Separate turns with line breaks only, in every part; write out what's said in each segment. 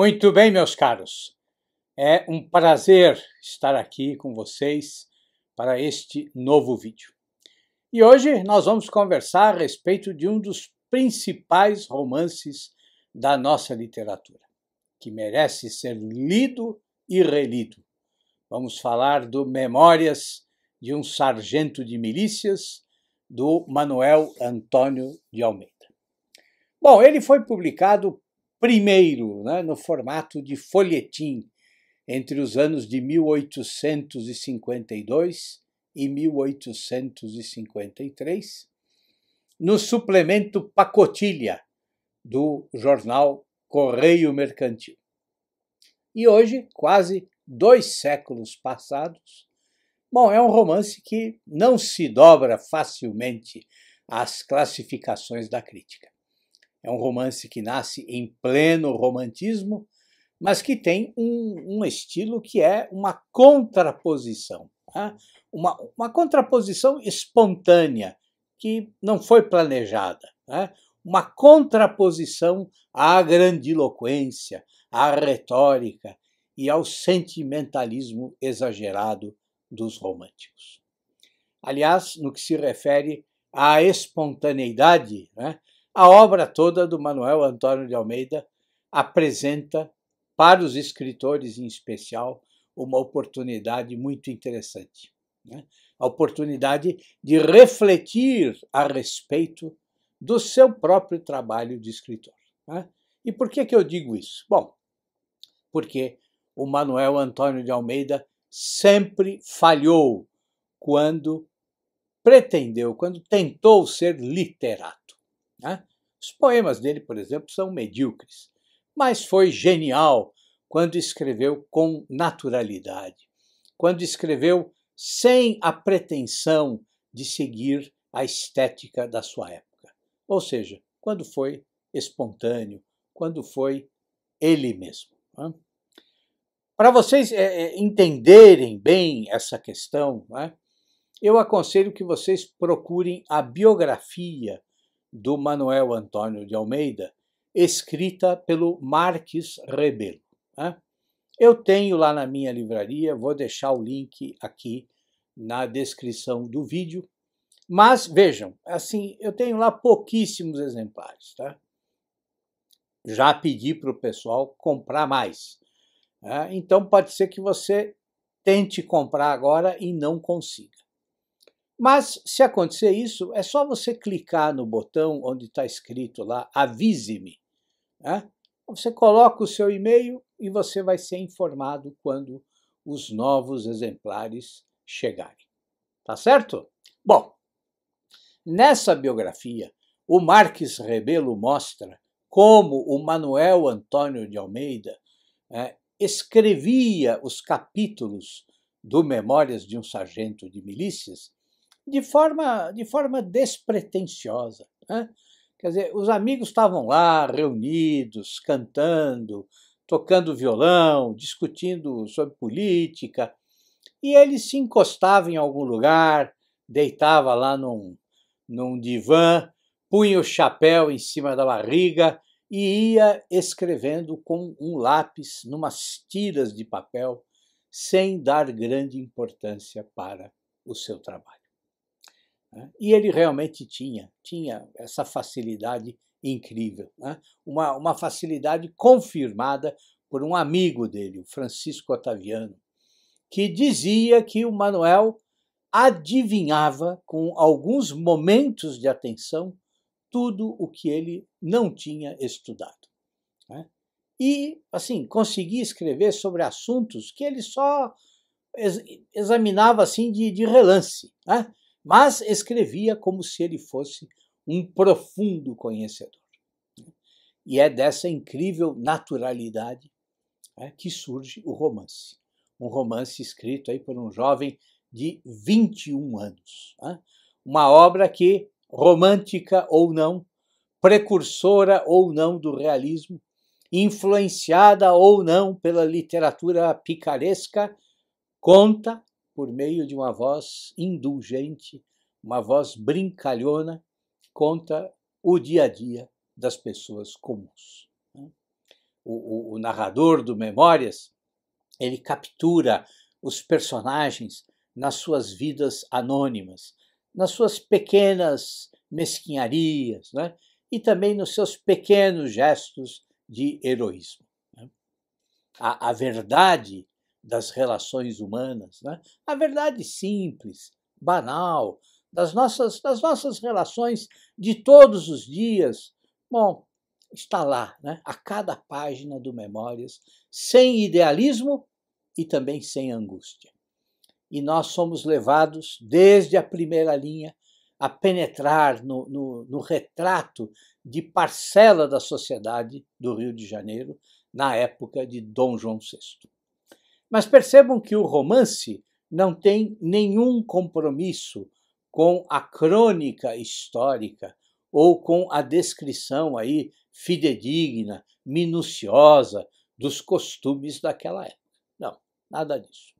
Muito bem, meus caros. É um prazer estar aqui com vocês para este novo vídeo. E hoje nós vamos conversar a respeito de um dos principais romances da nossa literatura, que merece ser lido e relido. Vamos falar do Memórias de um Sargento de Milícias, do Manuel Antônio de Almeida. Bom, ele foi publicado primeiro, né, no formato de folhetim, entre os anos de 1852 e 1853, no suplemento Pacotilha do jornal Correio Mercantil. E hoje, quase dois séculos passados, bom, é um romance que não se dobra facilmente às classificações da crítica. É um romance que nasce em pleno romantismo, mas que tem um, um estilo que é uma contraposição, né? uma, uma contraposição espontânea, que não foi planejada. Né? Uma contraposição à grandiloquência, à retórica e ao sentimentalismo exagerado dos românticos. Aliás, no que se refere à espontaneidade, né? A obra toda do Manuel Antônio de Almeida apresenta, para os escritores em especial, uma oportunidade muito interessante. Né? A oportunidade de refletir a respeito do seu próprio trabalho de escritor. Né? E por que, que eu digo isso? Bom, porque o Manuel Antônio de Almeida sempre falhou quando pretendeu, quando tentou ser literato. Né? Os poemas dele, por exemplo, são medíocres, mas foi genial quando escreveu com naturalidade, quando escreveu sem a pretensão de seguir a estética da sua época. Ou seja, quando foi espontâneo, quando foi ele mesmo. Né? Para vocês é, é entenderem bem essa questão, né, eu aconselho que vocês procurem a biografia do Manuel Antônio de Almeida, escrita pelo Marques Rebelo. Né? Eu tenho lá na minha livraria, vou deixar o link aqui na descrição do vídeo. Mas vejam, assim, eu tenho lá pouquíssimos exemplares, tá? Já pedi para o pessoal comprar mais. Né? Então pode ser que você tente comprar agora e não consiga. Mas se acontecer isso, é só você clicar no botão onde está escrito lá avise-me. Né? Você coloca o seu e-mail e você vai ser informado quando os novos exemplares chegarem. Tá certo? Bom, nessa biografia, o Marques Rebelo mostra como o Manuel Antônio de Almeida é, escrevia os capítulos do Memórias de um Sargento de Milícias de forma, de forma despretensiosa. Né? Quer dizer, os amigos estavam lá reunidos, cantando, tocando violão, discutindo sobre política, e ele se encostava em algum lugar, deitava lá num, num divã, punha o chapéu em cima da barriga e ia escrevendo com um lápis numas tiras de papel, sem dar grande importância para o seu trabalho. Né? E ele realmente tinha, tinha essa facilidade incrível, né? uma, uma facilidade confirmada por um amigo dele, o Francisco Otaviano, que dizia que o Manuel adivinhava com alguns momentos de atenção tudo o que ele não tinha estudado. Né? E, assim, conseguia escrever sobre assuntos que ele só examinava assim de, de relance. Né? mas escrevia como se ele fosse um profundo conhecedor. E é dessa incrível naturalidade né, que surge o romance. Um romance escrito aí por um jovem de 21 anos. Né. Uma obra que, romântica ou não, precursora ou não do realismo, influenciada ou não pela literatura picaresca, conta por meio de uma voz indulgente, uma voz brincalhona, conta o dia a dia das pessoas comuns. Né? O, o, o narrador do Memórias ele captura os personagens nas suas vidas anônimas, nas suas pequenas mesquinharias, né? e também nos seus pequenos gestos de heroísmo. Né? A, a verdade das relações humanas, né? a verdade simples, banal, das nossas, das nossas relações de todos os dias. Bom, está lá, né? a cada página do Memórias, sem idealismo e também sem angústia. E nós somos levados, desde a primeira linha, a penetrar no, no, no retrato de parcela da sociedade do Rio de Janeiro na época de Dom João VI. Mas percebam que o romance não tem nenhum compromisso com a crônica histórica ou com a descrição aí fidedigna, minuciosa dos costumes daquela época. Não, nada disso.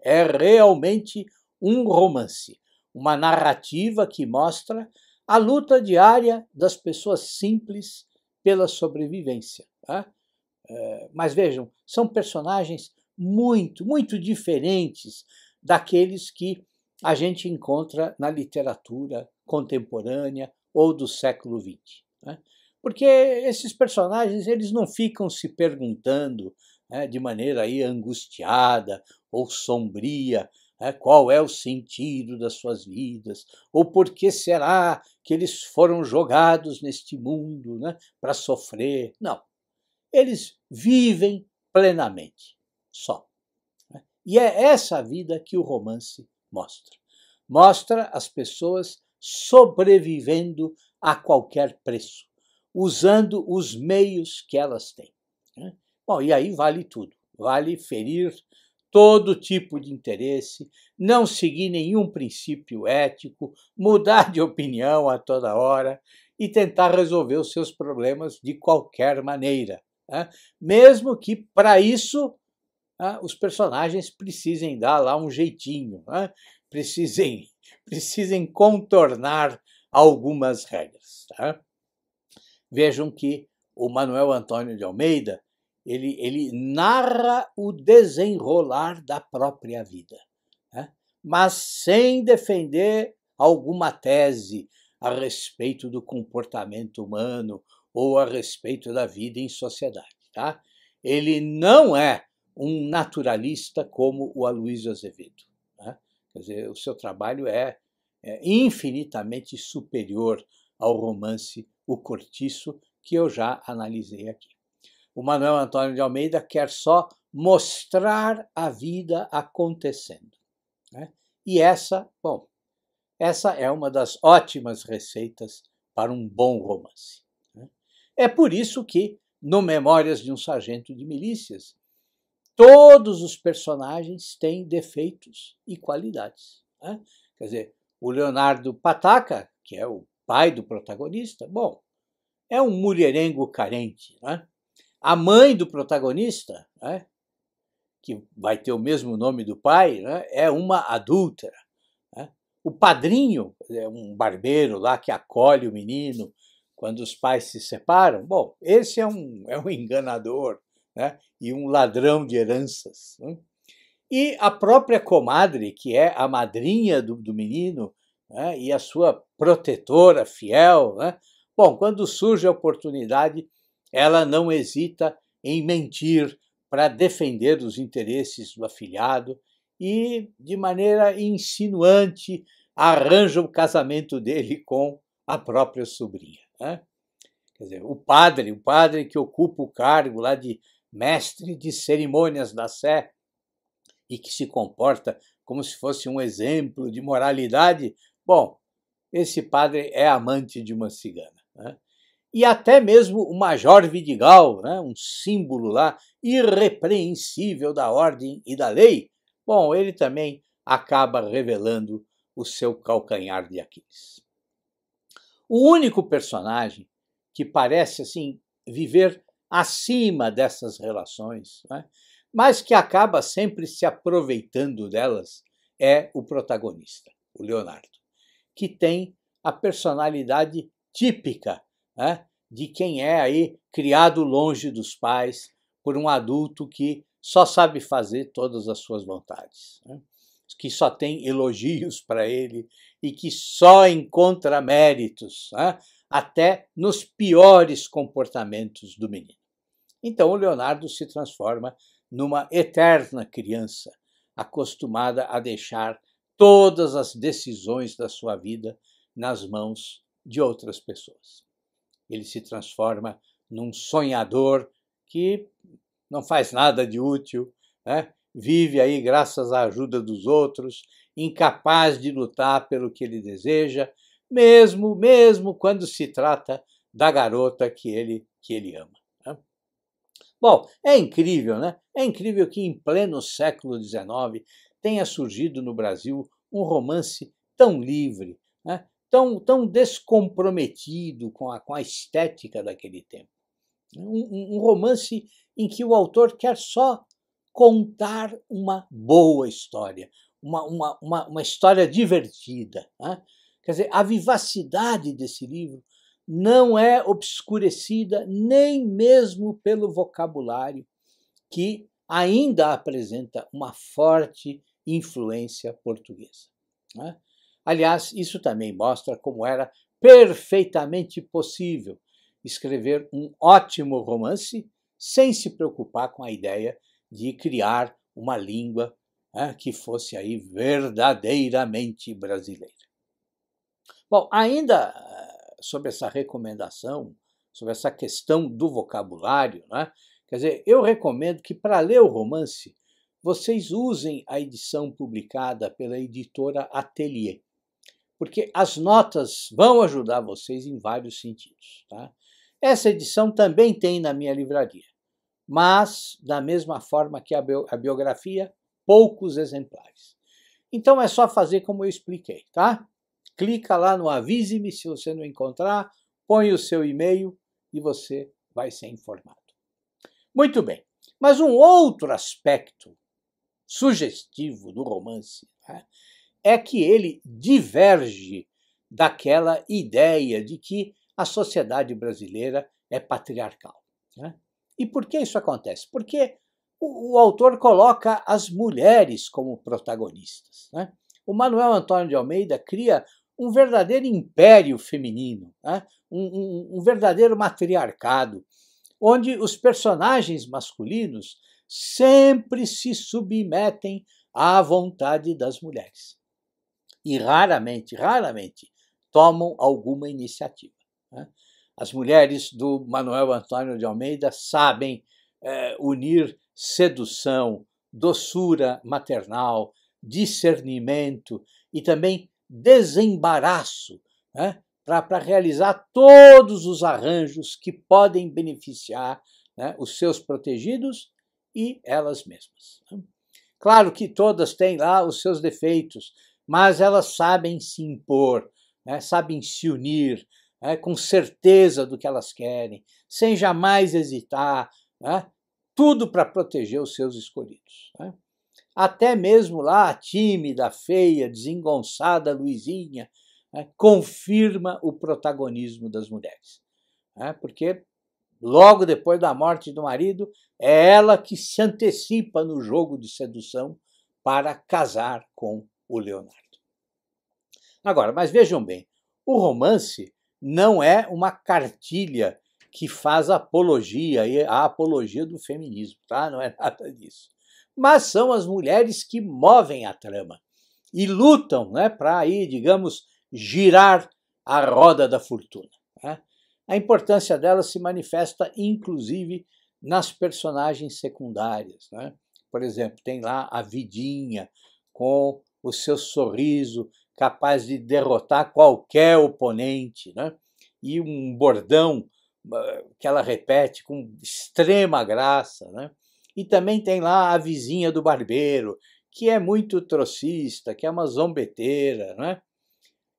É realmente um romance, uma narrativa que mostra a luta diária das pessoas simples pela sobrevivência. Tá? Eh, mas vejam, são personagens muito, muito diferentes daqueles que a gente encontra na literatura contemporânea ou do século XX. Né? Porque esses personagens eles não ficam se perguntando né, de maneira aí angustiada ou sombria né, qual é o sentido das suas vidas ou por que será que eles foram jogados neste mundo né, para sofrer. Não, eles vivem plenamente só. Né? E é essa vida que o romance mostra. Mostra as pessoas sobrevivendo a qualquer preço, usando os meios que elas têm. Né? Bom, e aí vale tudo. Vale ferir todo tipo de interesse, não seguir nenhum princípio ético, mudar de opinião a toda hora e tentar resolver os seus problemas de qualquer maneira. Né? Mesmo que para isso ah, os personagens precisem dar lá um jeitinho, ah, precisem, precisem contornar algumas regras. Tá? Vejam que o Manuel Antônio de Almeida ele, ele narra o desenrolar da própria vida, né? mas sem defender alguma tese a respeito do comportamento humano ou a respeito da vida em sociedade. Tá? Ele não é um naturalista como o Aloysio Azevedo. Né? Quer dizer, o seu trabalho é, é infinitamente superior ao romance O Cortiço, que eu já analisei aqui. O Manuel Antônio de Almeida quer só mostrar a vida acontecendo. Né? E essa, bom, essa é uma das ótimas receitas para um bom romance. Né? É por isso que, no Memórias de um Sargento de Milícias, todos os personagens têm defeitos e qualidades. Né? Quer dizer, o Leonardo Pataca, que é o pai do protagonista, bom, é um mulherengo carente. Né? A mãe do protagonista, né, que vai ter o mesmo nome do pai, né, é uma adúltera. Né? O padrinho é um barbeiro lá que acolhe o menino quando os pais se separam. Bom, esse é um, é um enganador né? e um ladrão de heranças. Né? E a própria comadre, que é a madrinha do, do menino né? e a sua protetora fiel, né? bom, quando surge a oportunidade, ela não hesita em mentir para defender os interesses do afilhado e, de maneira insinuante, arranja o casamento dele com a própria sobrinha. Né? Quer dizer, o padre, o padre que ocupa o cargo lá de mestre de cerimônias da Sé, e que se comporta como se fosse um exemplo de moralidade, bom, esse padre é amante de uma cigana. Né? E até mesmo o Major Vidigal, né? um símbolo lá irrepreensível da ordem e da lei, bom, ele também acaba revelando o seu calcanhar de Aquiles. O único personagem que parece assim viver acima dessas relações, né? mas que acaba sempre se aproveitando delas, é o protagonista, o Leonardo, que tem a personalidade típica né? de quem é aí criado longe dos pais por um adulto que só sabe fazer todas as suas vontades, né? que só tem elogios para ele e que só encontra méritos, né? até nos piores comportamentos do menino. Então o Leonardo se transforma numa eterna criança, acostumada a deixar todas as decisões da sua vida nas mãos de outras pessoas. Ele se transforma num sonhador que não faz nada de útil, né? vive aí graças à ajuda dos outros, incapaz de lutar pelo que ele deseja, mesmo, mesmo quando se trata da garota que ele, que ele ama. Né? Bom, é incrível, né? É incrível que em pleno século XIX tenha surgido no Brasil um romance tão livre, né? tão, tão descomprometido com a, com a estética daquele tempo. Né? Um, um romance em que o autor quer só contar uma boa história, uma, uma, uma, uma história divertida. Né? Quer dizer, a vivacidade desse livro não é obscurecida nem mesmo pelo vocabulário, que ainda apresenta uma forte influência portuguesa. Né? Aliás, isso também mostra como era perfeitamente possível escrever um ótimo romance sem se preocupar com a ideia de criar uma língua né, que fosse aí verdadeiramente brasileira. Bom, ainda eh, sobre essa recomendação, sobre essa questão do vocabulário, né? quer dizer, eu recomendo que para ler o romance vocês usem a edição publicada pela editora Atelier, porque as notas vão ajudar vocês em vários sentidos. Tá? Essa edição também tem na minha livraria, mas da mesma forma que a, a biografia, poucos exemplares. Então é só fazer como eu expliquei, tá? clica lá no Avise-me se você não encontrar, põe o seu e-mail e você vai ser informado. Muito bem, mas um outro aspecto sugestivo do romance né, é que ele diverge daquela ideia de que a sociedade brasileira é patriarcal. Né? E por que isso acontece? Porque o, o autor coloca as mulheres como protagonistas. Né? O Manuel Antônio de Almeida cria um verdadeiro império feminino, né? um, um, um verdadeiro matriarcado, onde os personagens masculinos sempre se submetem à vontade das mulheres e raramente, raramente tomam alguma iniciativa. Né? As mulheres do Manuel Antônio de Almeida sabem é, unir sedução, doçura maternal, discernimento e também desembaraço né, para realizar todos os arranjos que podem beneficiar né, os seus protegidos e elas mesmas. Claro que todas têm lá os seus defeitos, mas elas sabem se impor, né, sabem se unir né, com certeza do que elas querem, sem jamais hesitar, né, tudo para proteger os seus escolhidos. Né até mesmo lá a tímida, feia, desengonçada Luizinha né, confirma o protagonismo das mulheres. Né, porque logo depois da morte do marido, é ela que se antecipa no jogo de sedução para casar com o Leonardo. Agora, mas vejam bem, o romance não é uma cartilha que faz apologia, a apologia do feminismo, tá? Não é nada disso mas são as mulheres que movem a trama e lutam né, para aí, digamos, girar a roda da fortuna. Né? A importância delas se manifesta, inclusive, nas personagens secundárias. Né? Por exemplo, tem lá a Vidinha com o seu sorriso capaz de derrotar qualquer oponente, né? e um bordão ah, que ela repete com extrema graça. Né? E também tem lá a vizinha do barbeiro, que é muito trocista, que é uma zombeteira, né?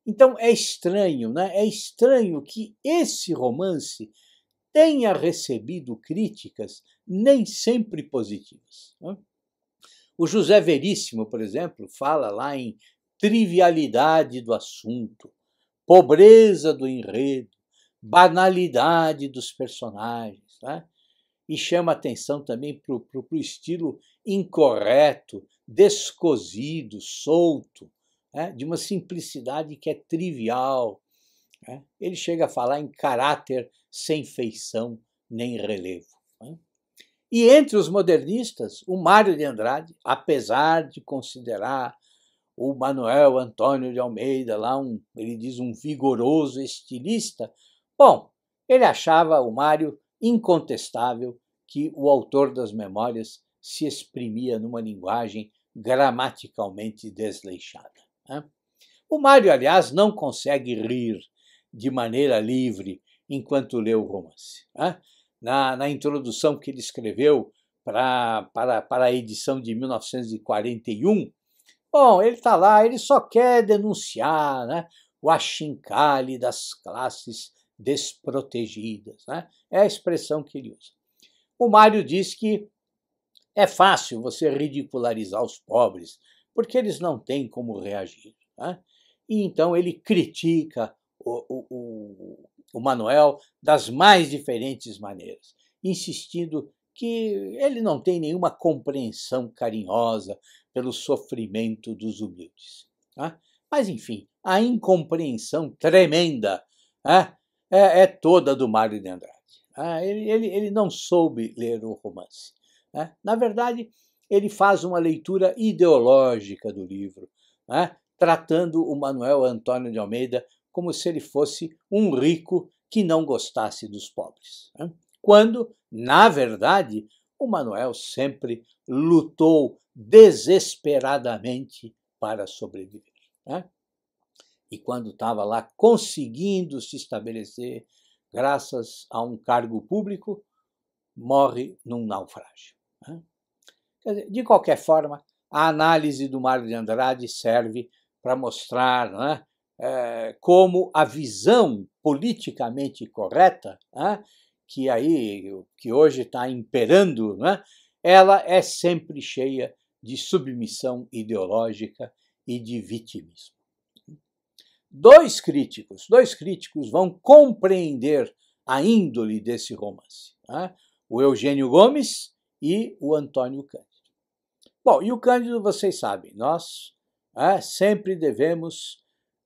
Então é estranho, né? É estranho que esse romance tenha recebido críticas nem sempre positivas. Né? O José Veríssimo, por exemplo, fala lá em trivialidade do assunto, pobreza do enredo, banalidade dos personagens. Né? e chama atenção também para o estilo incorreto, descosido, solto, né? de uma simplicidade que é trivial. Né? Ele chega a falar em caráter sem feição nem relevo. Né? E entre os modernistas, o Mário de Andrade, apesar de considerar o Manuel Antônio de Almeida lá um, ele diz um vigoroso estilista, bom, ele achava o Mário incontestável que o autor das memórias se exprimia numa linguagem gramaticalmente desleixada. Né? O Mário, aliás, não consegue rir de maneira livre enquanto lê o romance. Né? Na, na, introdução que ele escreveu pra, para, para a edição de 1941, bom, ele está lá, ele só quer denunciar né, o achincalhe das classes desprotegidas. Né? É a expressão que ele usa. O Mário diz que é fácil você ridicularizar os pobres, porque eles não têm como reagir. Né? E então ele critica o, o, o, Manuel das mais diferentes maneiras, insistindo que ele não tem nenhuma compreensão carinhosa pelo sofrimento dos humildes. Né? Mas, enfim, a incompreensão tremenda né? é, é toda do Mário de Andrade. Né? ele, ele, ele não soube ler o romance. Né? Na verdade, ele faz uma leitura ideológica do livro, né? tratando o Manuel Antônio de Almeida como se ele fosse um rico que não gostasse dos pobres. Né? Quando, na verdade, o Manuel sempre lutou desesperadamente para sobreviver. Né? e quando estava lá conseguindo se estabelecer, graças a um cargo público, morre num naufrágio. Né? Dizer, de qualquer forma, a análise do Mário de Andrade serve para mostrar né, como a visão politicamente correta, né, que aí que hoje está imperando, é? ela é sempre cheia de submissão ideológica e de vitimismo dois críticos, dois críticos vão compreender a índole desse romance, né? o Eugênio Gomes e o Antônio Cândido. Bom, e o Cândido, vocês sabem, nós é, sempre devemos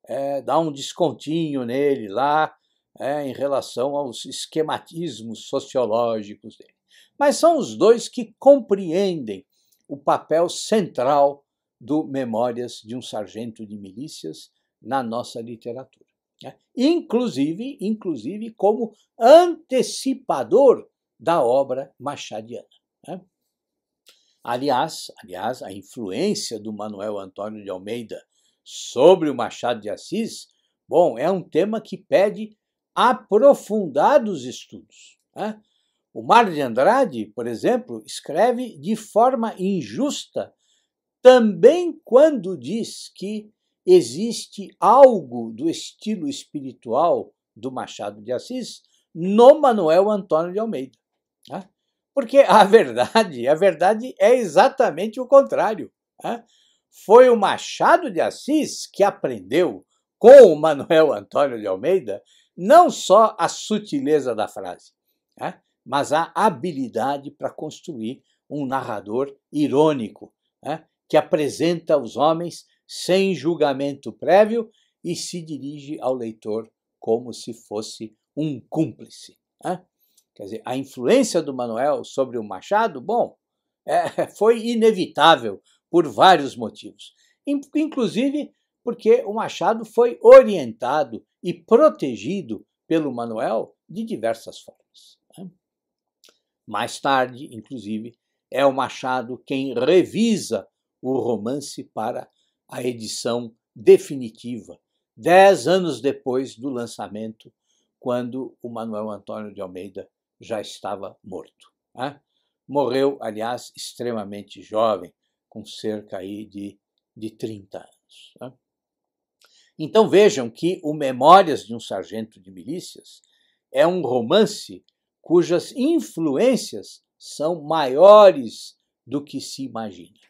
é, dar um descontinho nele lá é, em relação aos esquematismos sociológicos dele. Mas são os dois que compreendem o papel central do Memórias de um Sargento de Milícias, na nossa literatura. Né? Inclusive, inclusive como antecipador da obra machadiana. Né? Aliás, aliás, a influência do Manuel Antônio de Almeida sobre o Machado de Assis, bom, é um tema que pede aprofundados estudos. Né? O Mário de Andrade, por exemplo, escreve de forma injusta também quando diz que existe algo do estilo espiritual do Machado de Assis no Manuel Antônio de Almeida. Né? Porque a verdade, a verdade é exatamente o contrário. Né? Foi o Machado de Assis que aprendeu com o Manuel Antônio de Almeida não só a sutileza da frase, né? mas a habilidade para construir um narrador irônico, né? que apresenta aos homens sem julgamento prévio e se dirige ao leitor como se fosse um cúmplice. Né? Quer dizer, a influência do Manuel sobre o Machado, bom, é, foi inevitável por vários motivos, inclusive porque o Machado foi orientado e protegido pelo Manuel de diversas formas. Né? Mais tarde, inclusive, é o Machado quem revisa o romance para a edição definitiva, dez anos depois do lançamento, quando o Manuel Antônio de Almeida já estava morto. Né? Morreu, aliás, extremamente jovem, com cerca aí de, de 30 anos. Né? Então vejam que o Memórias de um Sargento de Milícias é um romance cujas influências são maiores do que se imagina.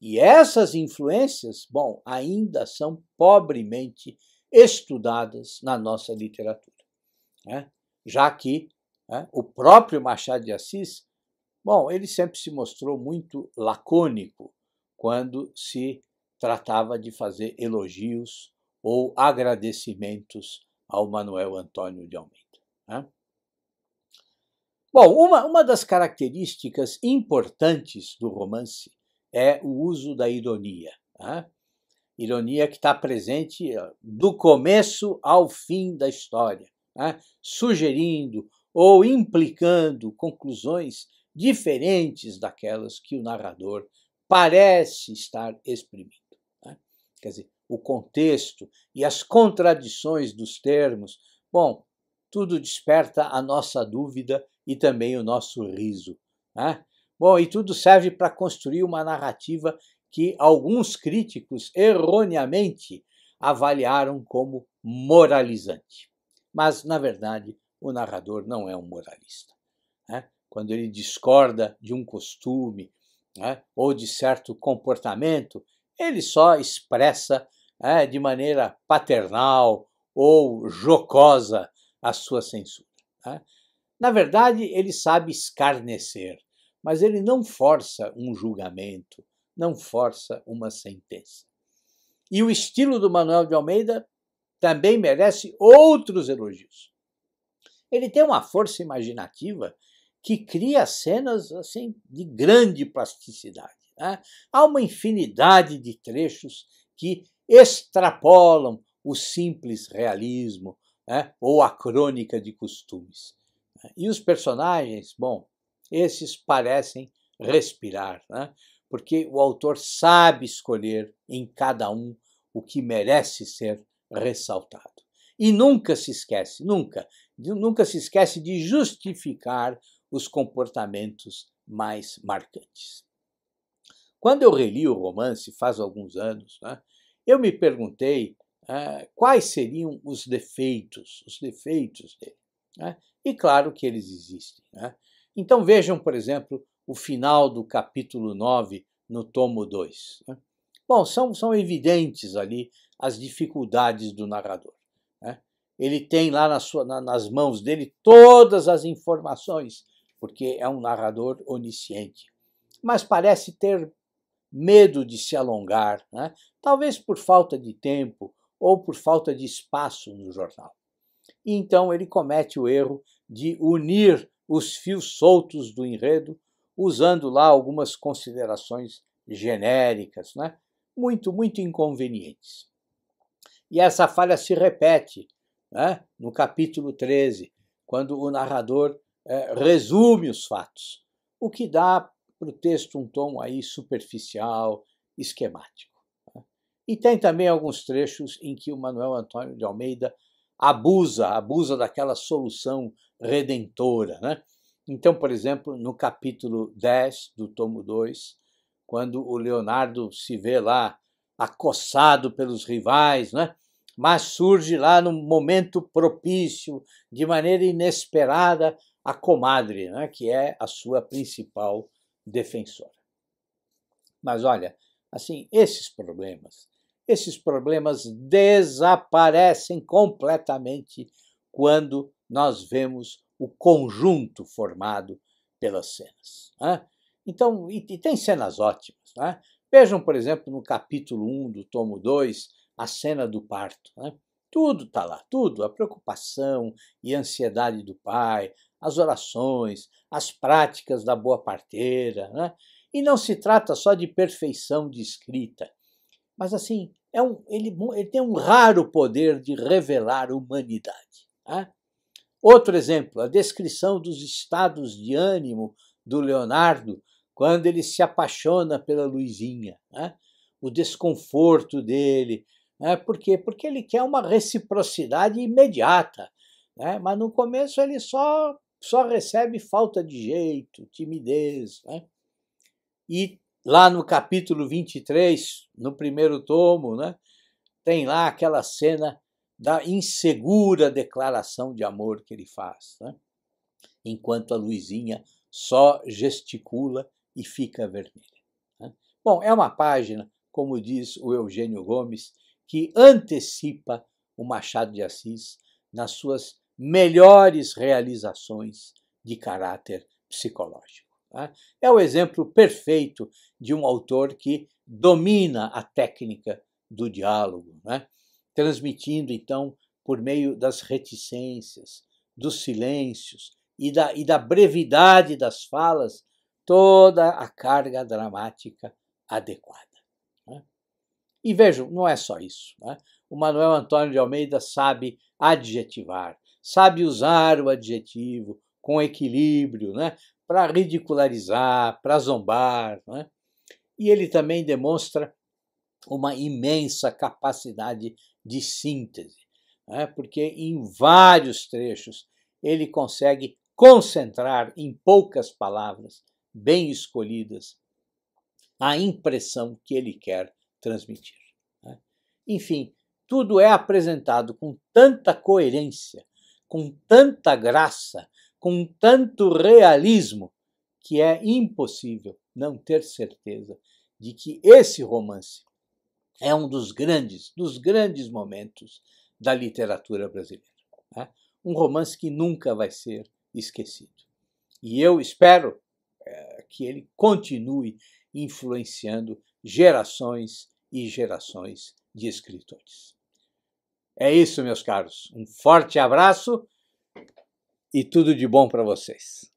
E essas influências, bom, ainda são pobremente estudadas na nossa literatura, né? já que né, o próprio Machado de Assis, bom, ele sempre se mostrou muito lacônico quando se tratava de fazer elogios ou agradecimentos ao Manuel Antônio de Almeida. Né? Bom, uma, uma das características importantes do romance é o uso da ironia. Né? Ironia que está presente eh, do começo ao fim da história, né? sugerindo ou implicando conclusões diferentes daquelas que o narrador parece estar exprimindo. Né? Quer dizer, o contexto e as contradições dos termos, bom, tudo desperta a nossa dúvida e também o nosso riso. Né? Bom, e tudo serve para construir uma narrativa que alguns críticos erroneamente avaliaram como moralizante. Mas, na verdade, o narrador não é um moralista. Né? Quando ele discorda de um costume né? ou de certo comportamento, ele só expressa né, de maneira paternal ou jocosa a sua censura. Né? Na verdade, ele sabe escarnecer mas ele não força um julgamento, não força uma sentença. E o estilo do Manuel de Almeida também merece outros elogios. Ele tem uma força imaginativa que cria cenas assim de grande plasticidade. Né? Há uma infinidade de trechos que extrapolam o simples realismo né? ou a crônica de costumes. Né? E os personagens, bom, esses parecem respirar, né? porque o autor sabe escolher em cada um o que merece ser ressaltado. E nunca se esquece, nunca, nunca se esquece de justificar os comportamentos mais marcantes. Quando eu reli o romance faz alguns anos, né, eu me perguntei ah, quais seriam os defeitos, os defeitos dele. Né? E claro que eles existem. Né? Então vejam, por exemplo, o final do capítulo 9 no tomo 2. Né? Bom, são, são evidentes ali as dificuldades do narrador. Né? Ele tem lá na sua, na, nas mãos dele todas as informações, porque é um narrador onisciente. Mas parece ter medo de se alongar, né? talvez por falta de tempo ou por falta de espaço no jornal. E então ele comete o erro de unir os fios soltos do enredo, usando lá algumas considerações genéricas, né? muito, muito inconvenientes. E essa falha se repete né? no capítulo 13, quando o narrador é, resume os fatos, o que dá para o texto um tom aí superficial, esquemático. Né. E tem também alguns trechos em que o Manuel Antônio de Almeida abusa, abusa daquela solução redentora. Né? Então, por exemplo, no capítulo 10 do tomo 2, quando o Leonardo se vê lá acossado pelos rivais, né? mas surge lá no momento propício, de maneira inesperada, a comadre, né? que é a sua principal defensora. Mas olha, assim, esses problemas esses problemas desaparecem completamente quando nós vemos o conjunto formado pelas cenas. Né? Então, e, e, tem cenas ótimas. Né? Vejam, por exemplo, no capítulo 1 do tomo 2, a cena do parto. Né? Tudo está lá, tudo. A preocupação e ansiedade do pai, as orações, as práticas da boa parteira. Né? E não se trata só de perfeição de escrita, mas assim, é um, ele, ele tem um raro poder de revelar humanidade. Né? Outro exemplo, a descrição dos estados de ânimo do Leonardo quando ele se apaixona pela Luizinha, né? o desconforto dele. Né? Por quê? Porque ele quer uma reciprocidade imediata, né? mas no começo ele só, só recebe falta de jeito, timidez. Né? E lá no capítulo 23, no primeiro tomo, né, tem lá aquela cena da insegura declaração de amor que ele faz, né, enquanto a Luizinha só gesticula e fica vermelha. Né. Bom, é uma página, como diz o Eugênio Gomes, que antecipa o Machado de Assis nas suas melhores realizações de caráter psicológico. Tá? É o exemplo perfeito de um autor que domina a técnica do diálogo, né? transmitindo então por meio das reticências, dos silêncios e da, e da brevidade das falas toda a carga dramática adequada. Né? E vejam, não é só isso. Né? O Manuel Antônio de Almeida sabe adjetivar, sabe usar o adjetivo com equilíbrio, né? para ridicularizar, para zombar. Né? E ele também demonstra uma imensa capacidade de síntese, né? porque em vários trechos ele consegue concentrar em poucas palavras bem escolhidas a impressão que ele quer transmitir. Né? Enfim, tudo é apresentado com tanta coerência, com tanta graça, com tanto realismo que é impossível não ter certeza de que esse romance é um dos grandes, dos grandes momentos da literatura brasileira. Né? Um romance que nunca vai ser esquecido. E eu espero é, que ele continue influenciando gerações e gerações de escritores. É isso, meus caros. Um forte abraço e tudo de bom para vocês.